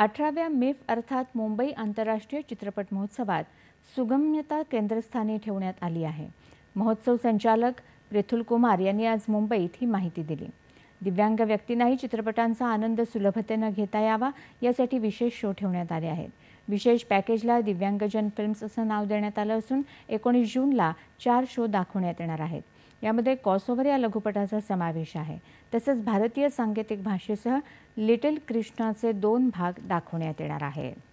अठराव्या मेफ अर्थात मुंबई आंतरराष्ट्रीय चित्रपट महोत्सवात सुगम्यता केंद्रस्थानी ठेवण्यात आली आहे महोत्सव संचालक प्रेथुल कुमार यांनी आज मुंबईत ही माहिती दिली दिव्यांग व्यक्तींनाही चित्रपटांचा आनंद सुलभतेनं घेता यावा यासाठी विशेष शो ठेवण्यात आले आहेत विशेष पॅकेजला दिव्यांगजन फिल्म्स असं नाव देण्यात आलं असून एकोणीस जूनला चार शो दाखवण्यात येणार आहेत यामध्ये कॉसोवर या लघुपटाचा समावेश आहे तसंच भारतीय सांकेतिक भाषेसह लिटिल कृष्णाचे दोन भाग दाखवण्यात येणार आहेत